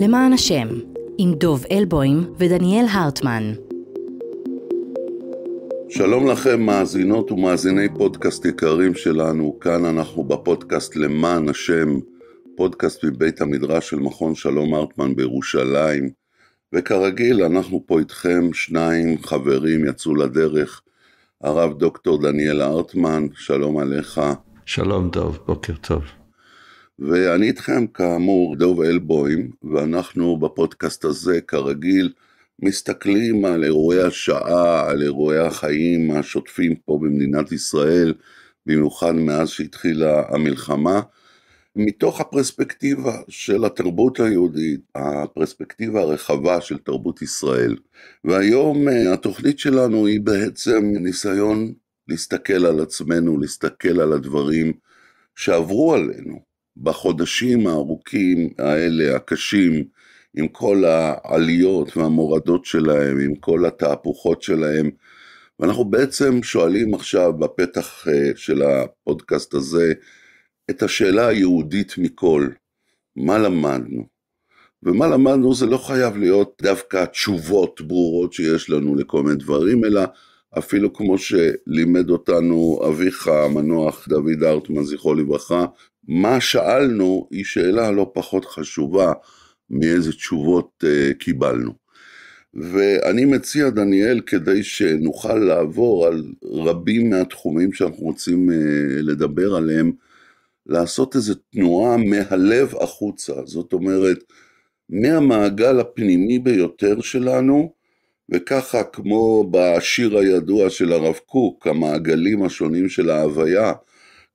למען השם, עם דוב אלבוים ודניאל הרטמן. שלום לכם, מאזינות ומאזיני פודקאסט יקרים שלנו. כאן אנחנו בפודקאסט למען השם, פודקאסט מבית המדרש של מכון שלום הרטמן בירושלים. וכרגיל, אנחנו פה איתכם, שניים חברים יצאו לדרך, הרב דוקטור דניאל הרטמן, שלום עליך. שלום דב, בוקר טוב. ואני איתכם כאמור דוב אלבוים, ואנחנו בפודקאסט הזה כרגיל מסתכלים על אירועי השעה, על אירועי החיים השוטפים פה במדינת ישראל, במיוחד מאז שהתחילה המלחמה, מתוך הפרספקטיבה של התרבות היהודית, הפרספקטיבה הרחבה של תרבות ישראל. והיום אה, התוכנית שלנו היא בעצם ניסיון להסתכל על עצמנו, להסתכל על הדברים שעברו עלינו, בחודשים הארוכים האלה, הקשים, עם כל העליות והמורדות שלהם, עם כל התהפוכות שלהם, ואנחנו בעצם שואלים עכשיו בפתח אה, של הפודקאסט הזה את השאלה היהודית מכל, מה למדנו? ומה למדנו זה לא חייב להיות דווקא תשובות ברורות שיש לנו לכל מיני דברים, אלא אפילו כמו שלימד אותנו אביך המנוח דוד ארטמן, זכרו לברכה, מה שאלנו היא שאלה לא פחות חשובה מאיזה תשובות uh, קיבלנו. ואני מציע, דניאל, כדי שנוכל לעבור על רבים מהתחומים שאנחנו רוצים uh, לדבר עליהם, לעשות איזו תנועה מהלב החוצה, זאת אומרת, מהמעגל הפנימי ביותר שלנו, וככה כמו בשיר הידוע של הרב קוק, המעגלים השונים של ההוויה,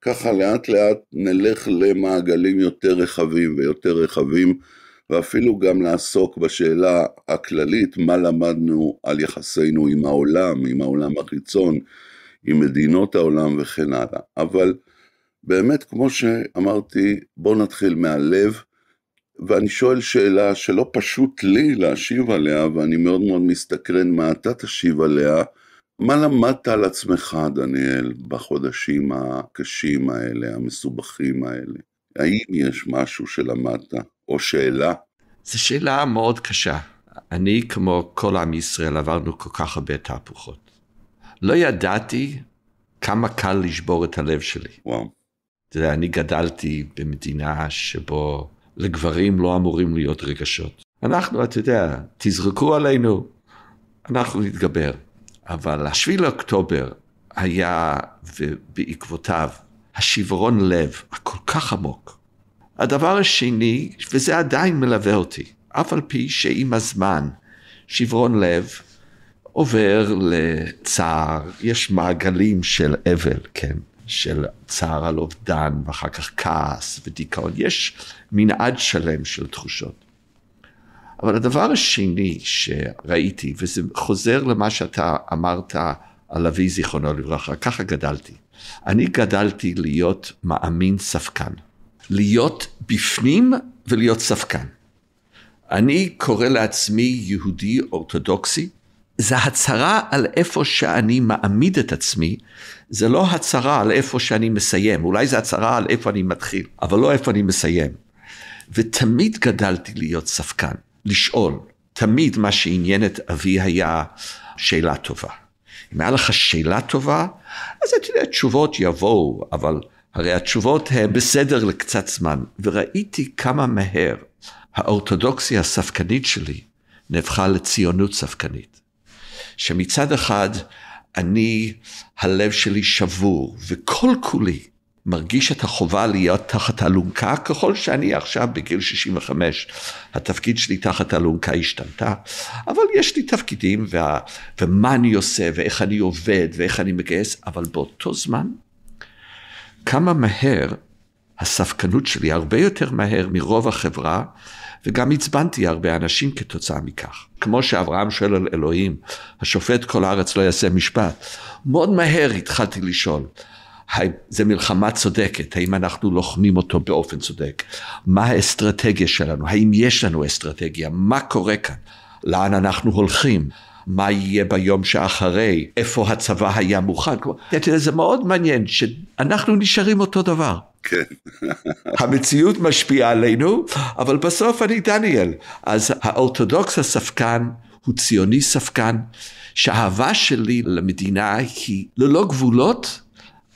ככה לאט לאט נלך למעגלים יותר רחבים ויותר רחבים, ואפילו גם לעסוק בשאלה הכללית, מה למדנו על יחסינו עם העולם, עם העולם החיצון, עם מדינות העולם וכן הלאה. אבל באמת, כמו שאמרתי, בואו נתחיל מהלב, ואני שואל שאלה שלא פשוט לי להשיב עליה, ואני מאוד מאוד מסתקרן מה אתה תשיב עליה, מה למדת על עצמך, דניאל, בחודשים הקשים האלה, המסובכים האלה? האם יש משהו שלמדת, או שאלה? זו שאלה מאוד קשה. אני, כמו כל עם ישראל, עברנו כל כך הרבה תהפוכות. לא ידעתי כמה קל לשבור את הלב שלי. וואו. אתה יודע, אני גדלתי במדינה שבו לגברים לא אמורים להיות רגשות. אנחנו, אתה יודע, תזרקו עלינו, אנחנו נתגבר. אבל השביל אוקטובר היה, ובעקבותיו, השברון לב הכל כך עמוק. הדבר השני, וזה עדיין מלווה אותי, אף על פי שעם הזמן שברון לב עובר לצער, יש מעגלים של אבל, כן, של צער על אובדן, ואחר כך כעס ודיכאון, יש מנעד שלם של תחושות. אבל הדבר השני שראיתי, וזה חוזר למה שאתה אמרת על אבי זיכרונו לברכה, ככה גדלתי. אני גדלתי להיות מאמין ספקן. להיות בפנים ולהיות ספקן. אני קורא לעצמי יהודי אורתודוקסי. זה הצהרה על איפה שאני מעמיד את עצמי, זה לא הצהרה על איפה שאני מסיים, אולי זה הצהרה על איפה אני מתחיל, אבל לא איפה אני מסיים. ותמיד גדלתי להיות ספקן. לשאול. תמיד מה שעניין את אבי היה שאלה טובה. אם היה לך שאלה טובה, אז אתה יודע, תשובות יבואו, אבל הרי התשובות הן בסדר לקצת זמן. וראיתי כמה מהר האורתודוקסיה הספקנית שלי נהפכה לציונות ספקנית. שמצד אחד אני, הלב שלי שבור, וכל כולי מרגיש את החובה להיות תחת אלונקה, ככל שאני עכשיו בגיל 65, התפקיד שלי תחת אלונקה השתנתה, אבל יש לי תפקידים, וה, ומה אני עושה, ואיך אני עובד, ואיך אני מגייס, אבל באותו זמן, כמה מהר הספקנות שלי, הרבה יותר מהר מרוב החברה, וגם עצבנתי הרבה אנשים כתוצאה מכך. כמו שאברהם שואל על אלוהים, השופט כל הארץ לא יעשה משפט. מאוד מהר התחלתי לשאול, זה מלחמה צודקת, האם אנחנו לוחמים אותו באופן צודק? מה האסטרטגיה שלנו? האם יש לנו אסטרטגיה? מה קורה כאן? לאן אנחנו הולכים? מה יהיה ביום שאחרי? איפה הצבא היה מוכן? כלומר, זה מאוד מעניין שאנחנו נשארים אותו דבר. כן. המציאות משפיעה עלינו, אבל בסוף אני דניאל. אז האורתודוקס הספקן הוא ציוני ספקן, שהאהבה שלי למדינה היא ללא גבולות,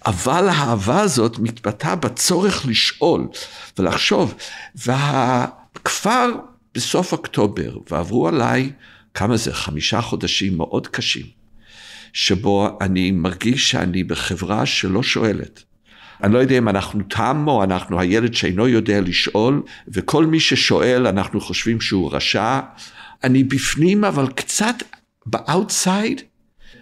אבל האהבה הזאת מתבטאה בצורך לשאול ולחשוב. והכפר בסוף אוקטובר, ועברו עליי, כמה זה? חמישה חודשים מאוד קשים, שבו אני מרגיש שאני בחברה שלא שואלת. אני לא יודע אם אנחנו תם או אנחנו הילד שאינו יודע לשאול, וכל מי ששואל אנחנו חושבים שהוא רשע. אני בפנים אבל קצת באאוטסייד,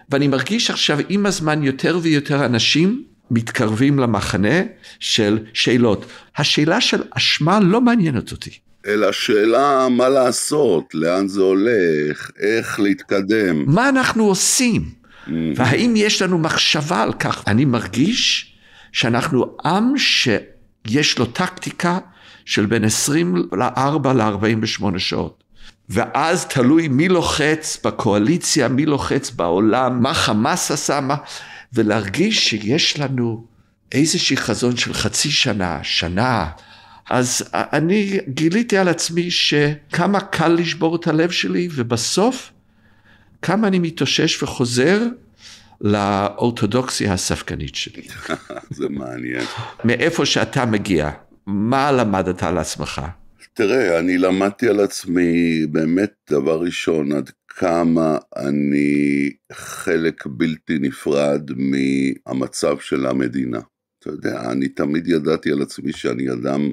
ואני מרגיש עכשיו עם הזמן יותר ויותר אנשים מתקרבים למחנה של שאלות. השאלה של אשמה לא מעניינת אותי. אלא שאלה מה לעשות, לאן זה הולך, איך להתקדם. מה אנחנו עושים? Mm. והאם יש לנו מחשבה על כך? אני מרגיש שאנחנו עם שיש לו טקטיקה של בין 24 ל-48 שעות. ואז תלוי מי לוחץ בקואליציה, מי לוחץ בעולם, מה חמאס עשה, מה... ולהרגיש שיש לנו איזשהו חזון של חצי שנה, שנה. אז אני גיליתי על עצמי שכמה קל לשבור את הלב שלי, ובסוף כמה אני מתאושש וחוזר לאורתודוקסיה הספקנית שלי. זה מעניין. מאיפה שאתה מגיע, מה למדת על עצמך? תראה, אני למדתי על עצמי באמת, דבר ראשון, עד כמה אני חלק בלתי נפרד מהמצב של המדינה. אתה יודע, אני תמיד ידעתי על עצמי שאני אדם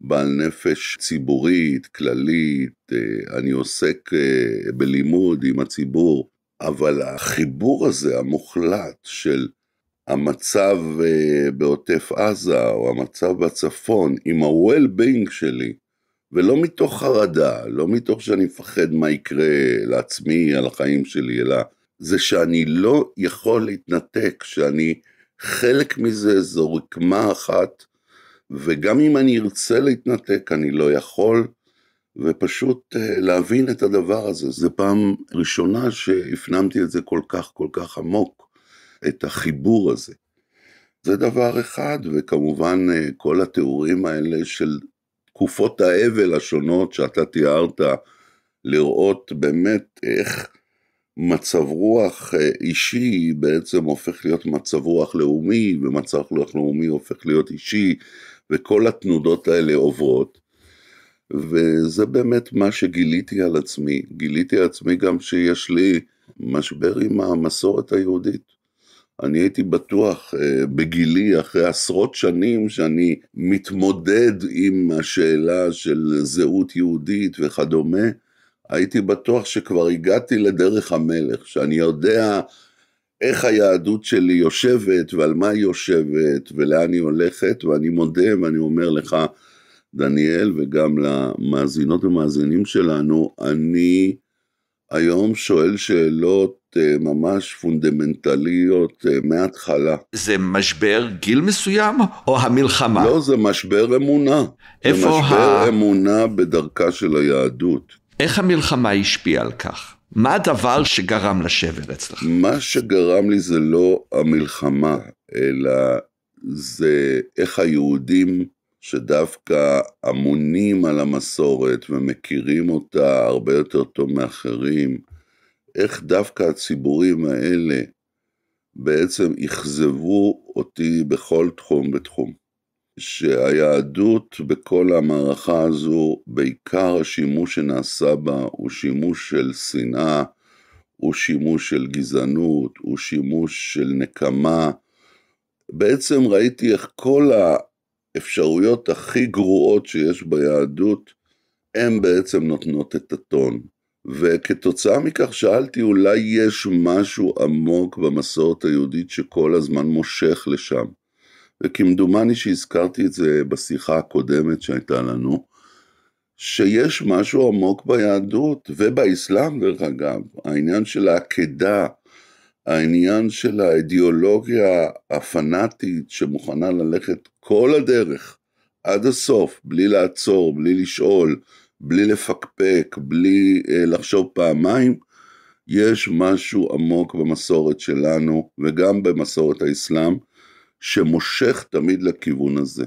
בעל נפש ציבורית, כללית, אה, אני עוסק אה, בלימוד עם הציבור, אבל החיבור הזה המוחלט של המצב אה, בעוטף עזה או המצב בצפון עם ה-well-being שלי, ולא מתוך חרדה, לא מתוך שאני מפחד מה יקרה לעצמי, על החיים שלי, אלא זה שאני לא יכול להתנתק, שאני חלק מזה, זו רקמה אחת, וגם אם אני ארצה להתנתק, אני לא יכול, ופשוט אה, להבין את הדבר הזה. זו פעם ראשונה שהפנמתי את זה כל כך כל כך עמוק, את החיבור הזה. זה דבר אחד, וכמובן אה, כל התיאורים האלה של תקופות האבל השונות שאתה תיארת, לראות באמת איך מצב רוח אה, אישי בעצם הופך להיות מצב רוח לאומי, ומצב רוח לאומי הופך להיות אישי, וכל התנודות האלה עוברות. וזה באמת מה שגיליתי על עצמי. גיליתי על עצמי גם שיש לי משבר עם המסורת היהודית. אני הייתי בטוח אה, בגילי, אחרי עשרות שנים, שאני מתמודד עם השאלה של זהות יהודית וכדומה, הייתי בטוח שכבר הגעתי לדרך המלך, שאני יודע איך היהדות שלי יושבת ועל מה היא יושבת ולאן היא הולכת, ואני מודה ואני אומר לך, דניאל, וגם למאזינות ומאזינים שלנו, אני היום שואל שאלות אה, ממש פונדמנטליות אה, מההתחלה. זה משבר גיל מסוים או המלחמה? לא, זה משבר אמונה. איפה זה משבר ה... אמונה בדרכה של היהדות. איך המלחמה השפיעה על כך? מה הדבר שגרם לשבר אצלך? מה שגרם לי זה לא המלחמה, אלא זה איך היהודים שדווקא אמונים על המסורת ומכירים אותה הרבה יותר טוב מאחרים, איך דווקא הציבורים האלה בעצם אכזבו אותי בכל תחום ותחום. שהיהדות בכל המערכה הזו, בעיקר השימוש שנעשה בה הוא שימוש של שנאה, הוא שימוש של גזענות, הוא שימוש של נקמה. בעצם ראיתי איך כל האפשרויות הכי גרועות שיש ביהדות, הן בעצם נותנות את הטון. וכתוצאה מכך שאלתי אולי יש משהו עמוק במסורת היהודית שכל הזמן מושך לשם. וכמדומני שהזכרתי את זה בשיחה הקודמת שהייתה לנו, שיש משהו עמוק ביהדות ובאסלאם דרך אגב, העניין של העקדה, העניין של האידיאולוגיה הפנאטית שמוכנה ללכת כל הדרך, עד הסוף, בלי לעצור, בלי לשאול, בלי לפקפק, בלי אה, לחשוב פעמיים, יש משהו עמוק במסורת שלנו וגם במסורת האסלאם שמושך תמיד לכיוון הזה.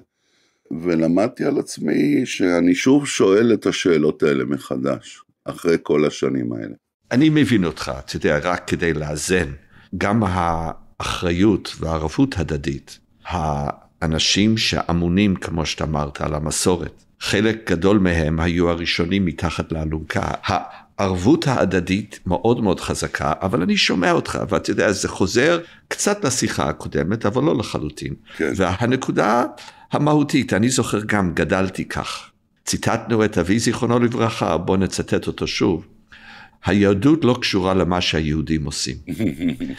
ולמדתי על עצמי שאני שוב שואל את השאלות האלה מחדש, אחרי כל השנים האלה. אני מבין אותך, אתה יודע, רק כדי לאזן, גם האחריות והערבות הדדית, האנשים שאמונים, כמו שאתה אמרת, על המסורת, חלק גדול מהם היו הראשונים מתחת לאלונקה. הערבות ההדדית מאוד מאוד חזקה, אבל אני שומע אותך, ואתה יודע, זה חוזר קצת לשיחה הקודמת, אבל לא לחלוטין. כן. והנקודה המהותית, אני זוכר גם, גדלתי כך. ציטטנו את אבי זיכרונו לברכה, בואו נצטט אותו שוב. היהדות לא קשורה למה שהיהודים עושים.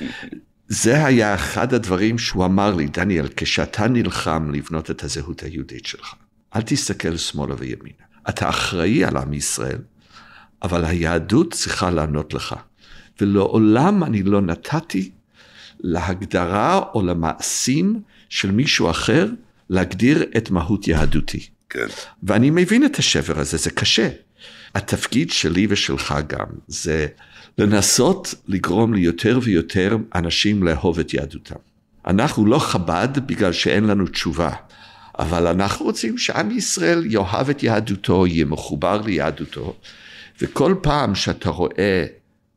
זה היה אחד הדברים שהוא אמר לי, דניאל, כשאתה נלחם לבנות את הזהות היהודית שלך, אל תסתכל שמאלה וימינה. אתה אחראי על עם ישראל, אבל היהדות צריכה לענות לך. ולעולם אני לא נתתי להגדרה או למעשים של מישהו אחר להגדיר את מהות יהדותי. כן. ואני מבין את השבר הזה, זה קשה. התפקיד שלי ושלך גם זה לנסות לגרום ליותר ויותר אנשים לאהוב את יהדותם. אנחנו לא חב"ד בגלל שאין לנו תשובה. אבל אנחנו רוצים שעם ישראל יאהב את יהדותו, יהיה מחובר ליהדותו, וכל פעם שאתה רואה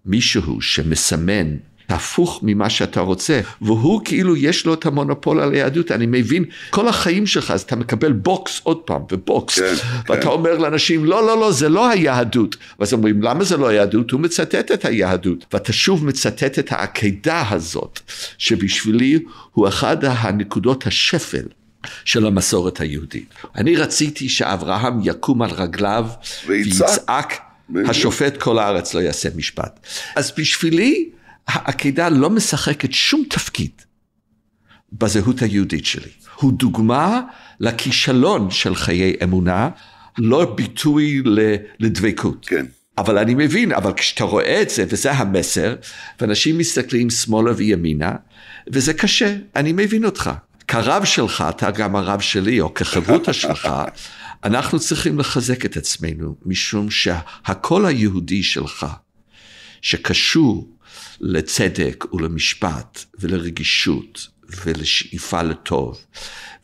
מישהו שמסמן הפוך ממה שאתה רוצה, והוא כאילו יש לו את המונופול על היהדות, אני מבין, כל החיים שלך אז אתה מקבל בוקס עוד פעם, ובוקס, כן, ואתה כן. אומר לאנשים לא לא לא זה לא היהדות, ואז אומרים למה זה לא היהדות? הוא מצטט את היהדות, ואתה שוב מצטט את העקידה הזאת, שבשבילי הוא אחד הנקודות השפל של המסורת היהודית. אני רציתי שאברהם יקום על רגליו ויצעק, השופט כל הארץ לא יעשה משפט. אז בשבילי העקידה לא משחקת שום תפקיד בזהות היהודית שלי. הוא דוגמה לכישלון של חיי אמונה, לא ביטוי לדבקות. כן. אבל אני מבין, אבל כשאתה רואה את זה, וזה המסר, ואנשים מסתכלים שמאלה וימינה, וזה קשה, אני מבין אותך. כרב שלך, אתה גם הרב שלי, או כחברותא שלך, אנחנו צריכים לחזק את עצמנו, משום שהקול היהודי שלך, שקשור לצדק ולמשפט ולרגישות ולשאיפה לטוב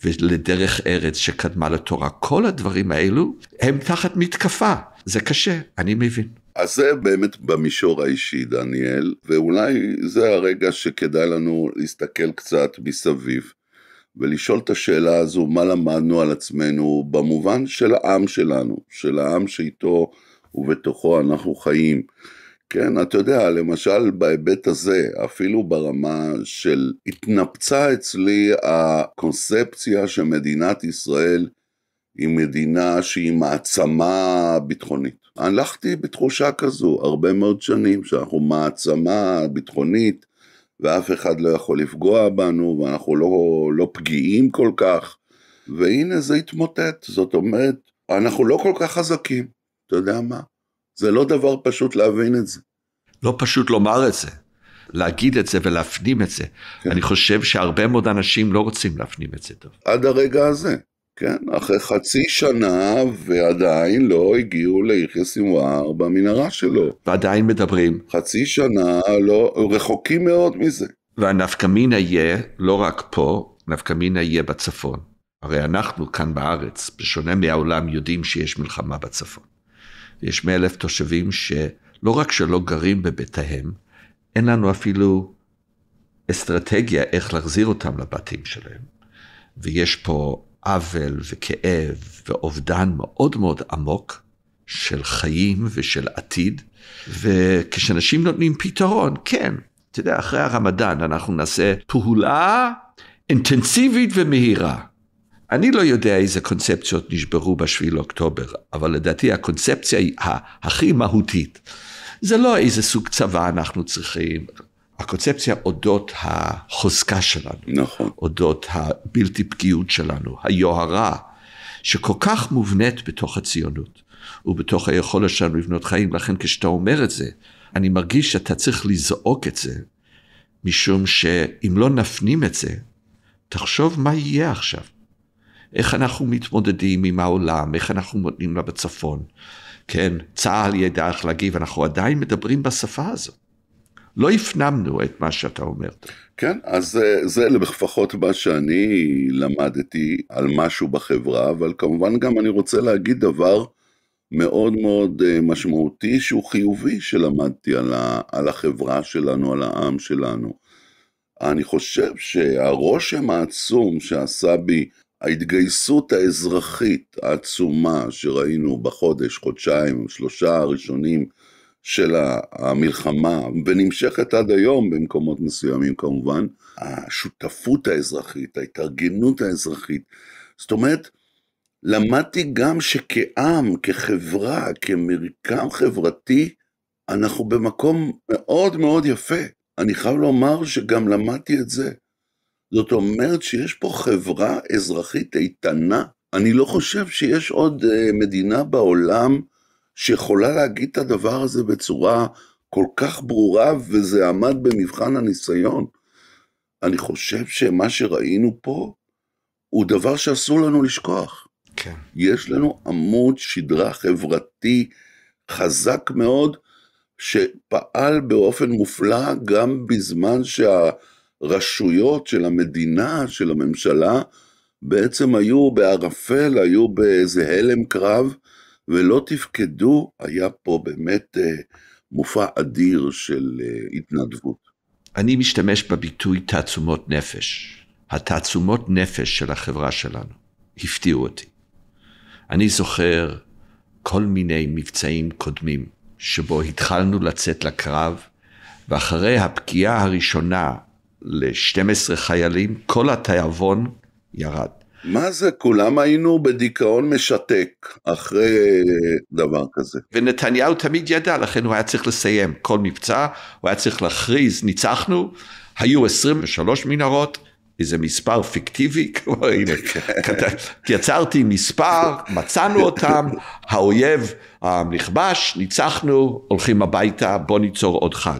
ולדרך ארץ שקדמה לתורה, כל הדברים האלו הם תחת מתקפה. זה קשה, אני מבין. אז זה באמת במישור האישי, דניאל, ואולי זה הרגע שכדאי לנו להסתכל קצת מסביב. ולשאול את השאלה הזו, מה למדנו על עצמנו במובן של העם שלנו, של העם שאיתו ובתוכו אנחנו חיים. כן, אתה יודע, למשל בהיבט הזה, אפילו ברמה של התנפצה אצלי הקונספציה שמדינת ישראל היא מדינה שהיא מעצמה ביטחונית. הלכתי בתחושה כזו הרבה מאוד שנים, שאנחנו מעצמה ביטחונית, ואף אחד לא יכול לפגוע בנו, ואנחנו לא, לא פגיעים כל כך, והנה זה התמוטט, זאת אומרת, אנחנו לא כל כך חזקים, אתה יודע מה? זה לא דבר פשוט להבין את זה. לא פשוט לומר את זה, להגיד את זה ולהפנים את זה. כן. אני חושב שהרבה מאוד אנשים לא רוצים להפנים את זה טוב. עד הרגע הזה. כן, אחרי חצי שנה ועדיין לא הגיעו ליחיא סנוואר במנהרה שלו. ועדיין מדברים. חצי שנה, לא, רחוקים מאוד מזה. והנפקמינה יהיה לא רק פה, נפקמינה יהיה בצפון. הרי אנחנו כאן בארץ, בשונה מהעולם, יודעים שיש מלחמה בצפון. יש מאה אלף תושבים שלא רק שלא גרים בביתיהם, אין לנו אפילו אסטרטגיה איך להחזיר אותם לבתים שלהם. ויש פה עוול וכאב ואובדן מאוד מאוד עמוק של חיים ושל עתיד. וכשאנשים נותנים פתרון, כן, אתה יודע, אחרי הרמדאן אנחנו נעשה פעולה אינטנסיבית ומהירה. אני לא יודע איזה קונספציות נשברו בשביל אוקטובר, אבל לדעתי הקונספציה היא הכי מהותית. זה לא איזה סוג צבא אנחנו צריכים, הקונספציה אודות החוזקה שלנו, נכון. אודות הבלתי פגיעות שלנו, היוהרה, שכל כך מובנית בתוך הציונות ובתוך היכולת שלנו לבנות חיים, לכן כשאתה אומר את זה, אני מרגיש שאתה צריך לזעוק את זה, משום שאם לא נפנים את זה, תחשוב מה יהיה עכשיו. איך אנחנו מתמודדים עם העולם, איך אנחנו מודדים לה בצפון. כן, צה"ל ידע איך להגיב, אנחנו עדיין מדברים בשפה הזאת. לא הפנמנו את מה שאתה אומר. כן, אז זה, לפחות מה שאני למדתי על משהו בחברה, אבל כמובן גם אני רוצה להגיד דבר מאוד מאוד אה, משמעותי שהוא חיובי שלמדתי על, ה, על החברה שלנו, על העם שלנו. אני חושב שהרושם העצום שעשה בי ההתגייסות האזרחית העצומה שראינו בחודש, חודשיים, שלושה הראשונים של המלחמה, ונמשכת עד היום במקומות מסוימים כמובן, השותפות האזרחית, ההתארגנות האזרחית. זאת אומרת, למדתי גם שכעם, כחברה, כמרקם חברתי, אנחנו במקום מאוד מאוד יפה. אני חייב לומר שגם למדתי את זה. זאת אומרת שיש פה חברה אזרחית איתנה. אני לא חושב שיש עוד אה, מדינה בעולם שיכולה להגיד את הדבר הזה בצורה כל כך ברורה, וזה עמד במבחן הניסיון. אני חושב שמה שראינו פה הוא דבר שאסור לנו לשכוח. כן. יש לנו עמוד שדרה חברתי חזק מאוד, שפעל באופן מופלא גם בזמן שהרשויות של המדינה, של הממשלה, בעצם היו בערפל, היו באיזה הלם קרב, ולא תפקדו, היה פה באמת אה, מופע אדיר של אה, התנדבות. אני משתמש בביטוי תעצומות נפש. התעצומות נפש של החברה שלנו הפתיעו אותי. אני זוכר כל מיני מבצעים קודמים, שבו התחלנו לצאת לקרב, ואחרי הפגיעה הראשונה ל-12 חיילים, כל התיאבון ירד. מה זה, כולם היינו בדיכאון משתק אחרי דבר כזה. ונתניהו תמיד ידע, לכן הוא היה צריך לסיים כל מבצע, הוא היה צריך להכריז, ניצחנו, היו 23 מנהרות, איזה מספר פיקטיבי, כבר הנה, כן. יצרתי מספר, מצאנו אותם, האויב הנכבש, ניצחנו, הולכים הביתה, בוא ניצור עוד חג.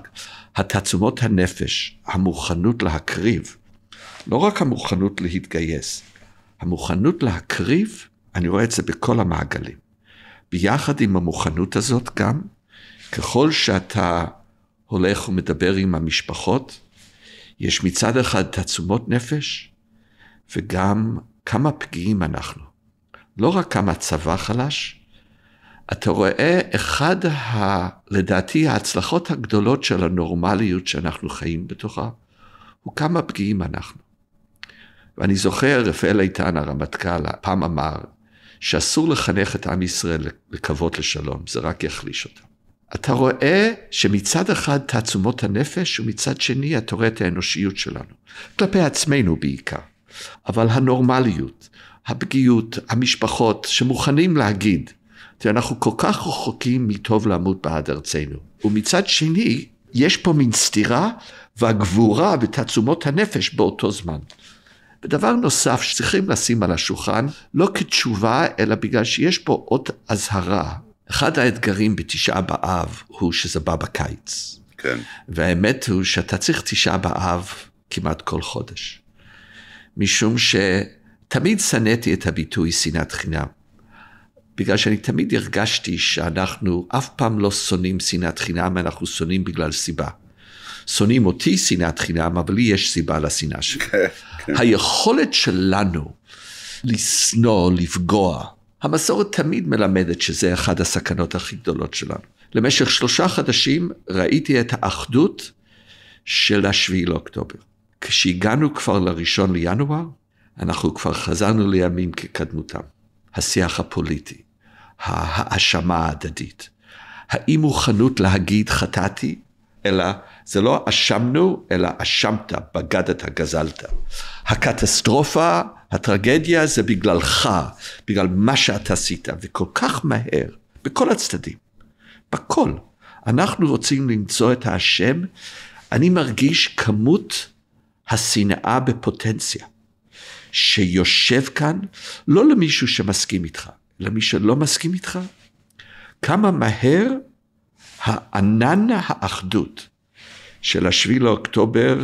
התעצומות הנפש, המוכנות להקריב, לא רק המוכנות להתגייס, המוכנות להקריב, אני רואה את זה בכל המעגלים. ביחד עם המוכנות הזאת גם, ככל שאתה הולך ומדבר עם המשפחות, יש מצד אחד תעצומות נפש, וגם כמה פגיעים אנחנו. לא רק כמה צבא חלש, אתה רואה אחד, ה, לדעתי, ההצלחות הגדולות של הנורמליות שאנחנו חיים בתוכה, הוא כמה פגיעים אנחנו. ואני זוכר, רפאל איתן, הרמטכ"ל, פעם אמר שאסור לחנך את עם ישראל לקוות לשלום, זה רק יחליש אותם. אתה רואה שמצד אחד תעצומות הנפש, ומצד שני אתה רואה את האנושיות שלנו. כלפי עצמנו בעיקר. אבל הנורמליות, הפגיעות, המשפחות, שמוכנים להגיד, אנחנו כל כך רחוקים מטוב למות בעד ארצנו. ומצד שני, יש פה מין סתירה והגבורה ותעצומות הנפש באותו זמן. ודבר נוסף שצריכים לשים על השולחן, לא כתשובה, אלא בגלל שיש פה אות אזהרה. אחד האתגרים בתשעה באב הוא שזה בא בקיץ. כן. והאמת הוא שאתה צריך תשעה באב כמעט כל חודש. משום שתמיד שנאתי את הביטוי שנאת חינם. בגלל שאני תמיד הרגשתי שאנחנו אף פעם לא שונאים שנאת חינם, אנחנו שונאים בגלל סיבה. שונאים אותי שנאת חינם, אבל לי יש סיבה לשנאה שלי. כן, כן. היכולת שלנו לשנוא, לפגוע, המסורת תמיד מלמדת שזה אחת הסכנות הכי גדולות שלנו. למשך שלושה חודשים ראיתי את האחדות של השביעי לאוקטובר. כשהגענו כבר לראשון לינואר, אנחנו כבר חזרנו לימים כקדמותם. השיח הפוליטי, ההאשמה ההדדית, האי מוכנות להגיד חטאתי אלא זה לא אשמנו, אלא אשמת, בגדת, גזלת. הקטסטרופה, הטרגדיה, זה בגללך, בגלל מה שאתה עשית, וכל כך מהר, בכל הצדדים, בכל. אנחנו רוצים למצוא את האשם, אני מרגיש כמות השנאה בפוטנציה, שיושב כאן, לא למישהו שמסכים איתך, למי שלא מסכים איתך, כמה מהר הענן האחדות של השביל לאוקטובר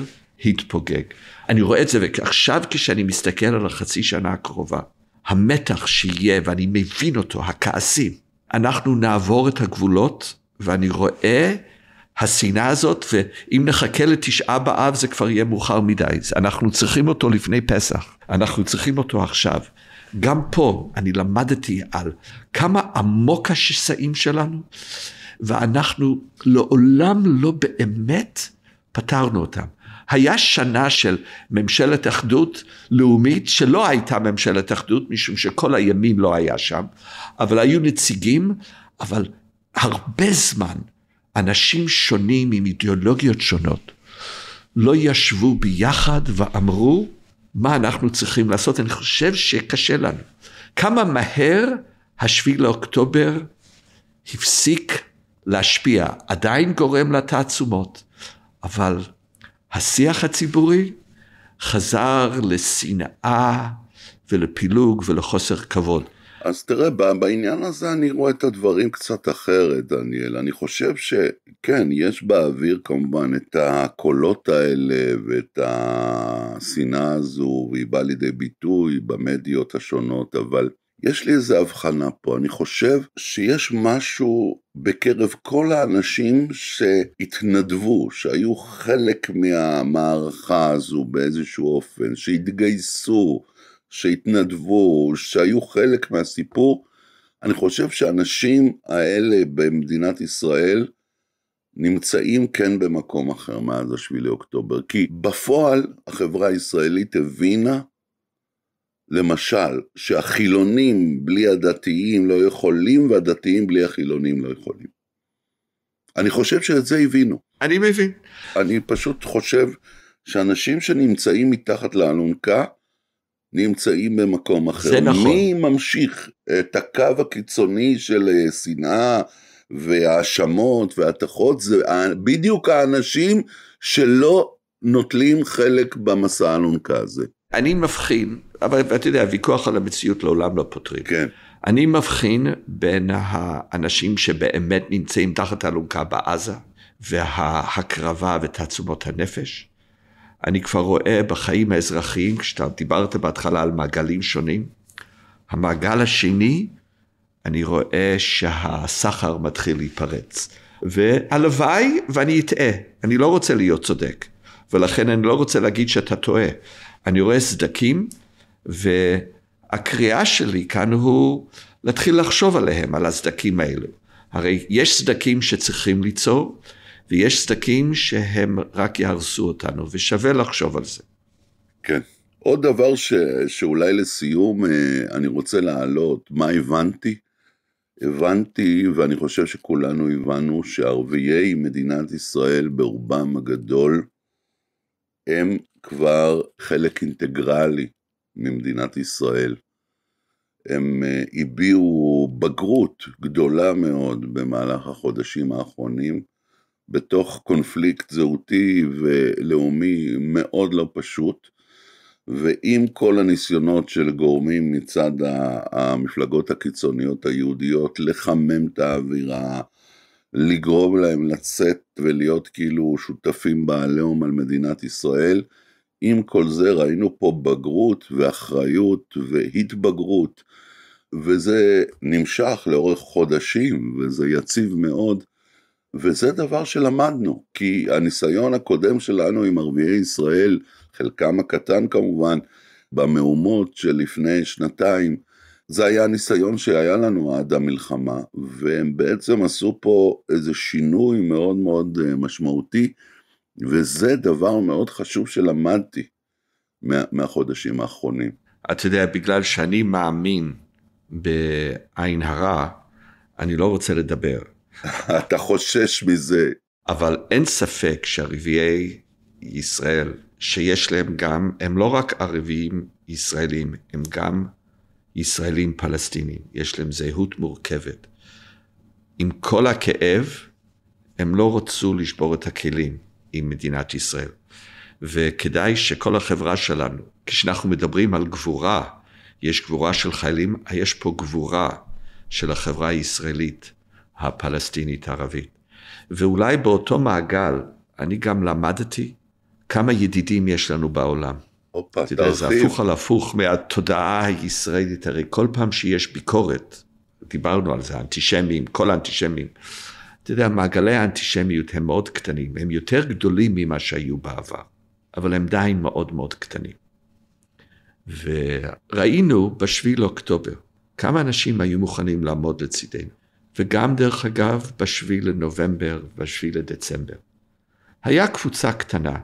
התפוגג. אני רואה את זה, ועכשיו כשאני מסתכל על החצי שנה הקרובה, המתח שיהיה, ואני מבין אותו, הכעסים, אנחנו נעבור את הגבולות, ואני רואה השנאה הזאת, ואם נחכה לתשעה באב זה כבר יהיה מאוחר מדי. אנחנו צריכים אותו לפני פסח, אנחנו צריכים אותו עכשיו. גם פה אני למדתי על כמה עמוק השסעים שלנו, ואנחנו לעולם לא באמת פתרנו אותם. היה שנה של ממשלת אחדות לאומית, שלא הייתה ממשלת אחדות, משום שכל הימין לא היה שם, אבל היו נציגים, אבל הרבה זמן אנשים שונים עם אידיאולוגיות שונות לא ישבו ביחד ואמרו מה אנחנו צריכים לעשות. אני חושב שקשה לנו. כמה מהר השביעי לאוקטובר הפסיק להשפיע, עדיין גורם לתעצומות, אבל השיח הציבורי חזר לשנאה ולפילוג ולחוסר כבוד. אז תראה, בעניין הזה אני רואה את הדברים קצת אחרת, דניאל. אני חושב שכן, יש באוויר כמובן את הקולות האלה ואת השנאה הזו, והיא באה לידי ביטוי במדיות השונות, אבל יש לי איזה הבחנה פה, אני חושב שיש משהו בקרב כל האנשים שהתנדבו, שהיו חלק מהמערכה הזו באיזשהו אופן, שהתגייסו, שהתנדבו, שהיו חלק מהסיפור, אני חושב שהאנשים האלה במדינת ישראל נמצאים כן במקום אחר מאז השביעי לאוקטובר, כי בפועל החברה הישראלית הבינה למשל, שהחילונים בלי הדתיים לא יכולים והדתיים בלי החילונים לא יכולים. אני חושב שאת זה הבינו. אני מבין. אני פשוט חושב שאנשים שנמצאים מתחת לאלונקה נמצאים במקום אחר. זה נכון. מי ממשיך את הקו הקיצוני של אה, שנאה והאשמות והטחות? זה בדיוק האנשים שלא נוטלים חלק במסע האלונקה הזה. אני מבחין, אבל אתה יודע, הוויכוח על המציאות לעולם לא פותרים. כן. אני מבחין בין האנשים שבאמת נמצאים תחת האלונקה בעזה, וההקרבה ותעצומות הנפש. אני כבר רואה בחיים האזרחיים, כשאתה דיברת בהתחלה על מעגלים שונים, המעגל השני, אני רואה שהסחר מתחיל להיפרץ. והלוואי ואני אטעה, אני לא רוצה להיות צודק, ולכן אני לא רוצה להגיד שאתה טועה, אני רואה סדקים, והקריאה שלי כאן הוא להתחיל לחשוב עליהם, על הסדקים האלו. הרי יש סדקים שצריכים ליצור, ויש סדקים שהם רק יהרסו אותנו, ושווה לחשוב על זה. כן. עוד דבר ש, שאולי לסיום אה, אני רוצה להעלות, מה הבנתי? הבנתי, ואני חושב שכולנו הבנו, שערביי מדינת ישראל ברובם הגדול הם כבר חלק אינטגרלי ממדינת ישראל. הם אה, הביעו בגרות גדולה מאוד במהלך החודשים האחרונים, בתוך קונפליקט זהותי ולאומי מאוד לא פשוט, ועם כל הניסיונות של גורמים מצד המפלגות הקיצוניות היהודיות לחמם את האווירה, לגרום להם לצאת ולהיות כאילו שותפים בעליהום על מדינת ישראל, עם כל זה ראינו פה בגרות ואחריות והתבגרות, וזה נמשך לאורך חודשים, וזה יציב מאוד, וזה דבר שלמדנו, כי הניסיון הקודם שלנו עם ערביי ישראל, חלקם הקטן כמובן, במהומות שלפני שנתיים, זה היה הניסיון שהיה לנו עד המלחמה, והם בעצם עשו פה איזה שינוי מאוד מאוד אה, משמעותי. וזה דבר מאוד חשוב שלמדתי מה, מהחודשים האחרונים. אתה יודע, בגלל שאני מאמין בעין הרע, אני לא רוצה לדבר. אתה חושש מזה. אבל אין ספק שערביי ישראל, שיש להם גם, הם לא רק ערבים ישראלים, הם גם ישראלים פלסטינים, יש להם זהות מורכבת. עם כל הכאב, הם לא רצו לשבור את הכלים. עם מדינת ישראל. וכדאי שכל החברה שלנו, כשאנחנו מדברים על גבורה, יש גבורה של חיילים, יש פה גבורה של החברה הישראלית, הפלסטינית הערבית. ואולי באותו מעגל, אני גם למדתי כמה ידידים יש לנו בעולם. אופה, אתה יודע, זה הפוך על הפוך מהתודעה הישראלית. הרי כל פעם שיש ביקורת, דיברנו על זה, אנטישמים, כל האנטישמים, אתה יודע, מעגלי האנטישמיות הם מאוד קטנים, הם יותר גדולים ממה שהיו בעבר, אבל הם עדיין מאוד מאוד קטנים. וראינו בשביל אוקטובר כמה אנשים היו מוכנים לעמוד לצידנו, וגם דרך אגב בשביל לנובמבר, בשביל לדצמבר. היה קבוצה קטנה,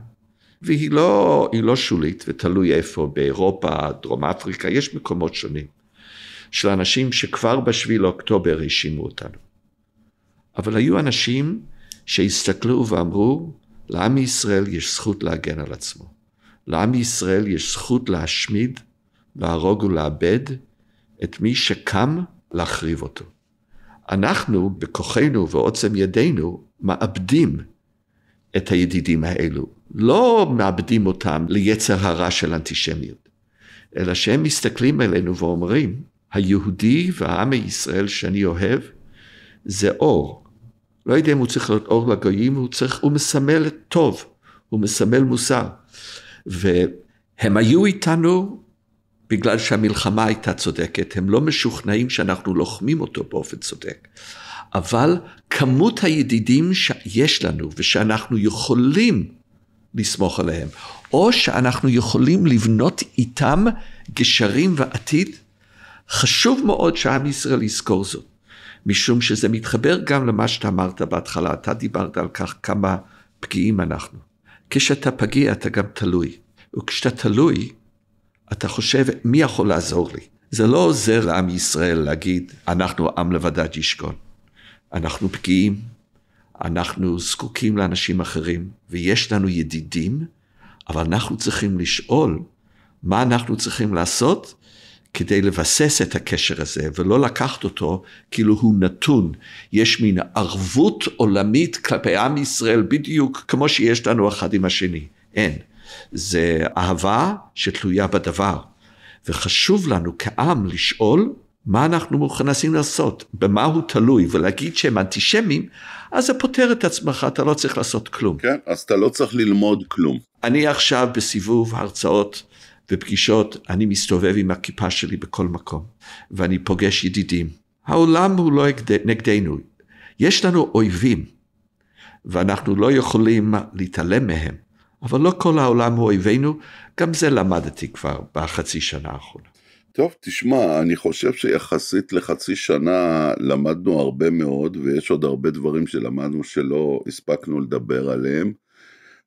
והיא לא, לא שולית, ותלוי איפה, באירופה, דרום אפריקה, יש מקומות שונים, של אנשים שכבר בשביל אוקטובר האשימו אותנו. אבל היו אנשים שהסתכלו ואמרו, לעם ישראל יש זכות להגן על עצמו. לעם ישראל יש זכות להשמיד, להרוג ולאבד את מי שקם להחריב אותו. אנחנו, בכוחנו ועוצם ידינו, מאבדים את הידידים האלו. לא מאבדים אותם ליצר הרע של אנטישמיות, אלא שהם מסתכלים עלינו ואומרים, היהודי והעם הישראל שאני אוהב זה אור, לא יודע אם הוא צריך להיות אור לגויים, הוא, צריך, הוא מסמל טוב, הוא מסמל מוסר. והם היו איתנו בגלל שהמלחמה הייתה צודקת, הם לא משוכנעים שאנחנו לוחמים אותו באופן צודק. אבל כמות הידידים שיש לנו ושאנחנו יכולים לסמוך עליהם, או שאנחנו יכולים לבנות איתם גשרים ועתיד, חשוב מאוד שעם ישראל יזכור זאת. משום שזה מתחבר גם למה שאתה אמרת בהתחלה, אתה דיברת על כך כמה פגיעים אנחנו. כשאתה פגיע אתה גם תלוי, וכשאתה תלוי, אתה חושב מי יכול לעזור לי. זה לא עוזר לעם ישראל להגיד, אנחנו עם לבדד ישכון. אנחנו פגיעים, אנחנו זקוקים לאנשים אחרים, ויש לנו ידידים, אבל אנחנו צריכים לשאול מה אנחנו צריכים לעשות כדי לבסס את הקשר הזה ולא לקחת אותו כאילו הוא נתון. יש מין ערבות עולמית כלפי עם ישראל בדיוק כמו שיש לנו אחד עם השני. אין. זה אהבה שתלויה בדבר. וחשוב לנו כעם לשאול מה אנחנו מוכנסים לעשות, במה הוא תלוי, ולהגיד שהם אנטישמים, אז זה פותר את עצמך, אתה לא צריך לעשות כלום. כן, אז אתה לא צריך ללמוד כלום. אני עכשיו בסיבוב הרצאות בפגישות אני מסתובב עם הכיפה שלי בכל מקום, ואני פוגש ידידים. העולם הוא לא נגדנו, יש לנו אויבים, ואנחנו לא יכולים להתעלם מהם, אבל לא כל העולם הוא אויבינו, גם זה למדתי כבר בחצי שנה האחרונה. טוב, תשמע, אני חושב שיחסית לחצי שנה למדנו הרבה מאוד, ויש עוד הרבה דברים שלמדנו שלא הספקנו לדבר עליהם.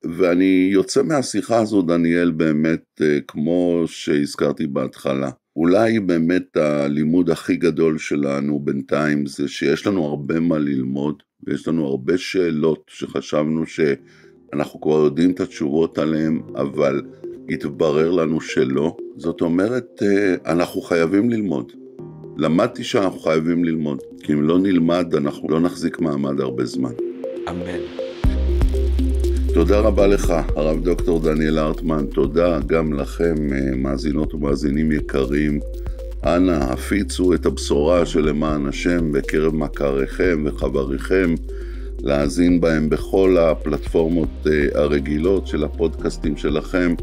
ואני יוצא מהשיחה הזו, דניאל, באמת, אה, כמו שהזכרתי בהתחלה, אולי באמת הלימוד הכי גדול שלנו בינתיים זה שיש לנו הרבה מה ללמוד, ויש לנו הרבה שאלות שחשבנו שאנחנו כבר יודעים את התשובות עליהן, אבל התברר לנו שלא. זאת אומרת, אה, אנחנו חייבים ללמוד. למדתי שאנחנו חייבים ללמוד, כי אם לא נלמד, אנחנו לא נחזיק מעמד הרבה זמן. אמן. תודה רבה לך, הרב דוקטור דניאל הרטמן. תודה גם לכם, אה, מאזינות ומאזינים יקרים. אנא, הפיצו את הבשורה שלמען השם בקרב מכריכם וחבריכם, להאזין בהם בכל הפלטפורמות אה, הרגילות של הפודקאסטים שלכם.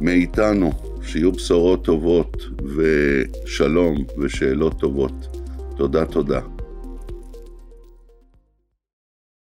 מאיתנו, שיהיו בשורות טובות ושלום ושאלות טובות. תודה, תודה.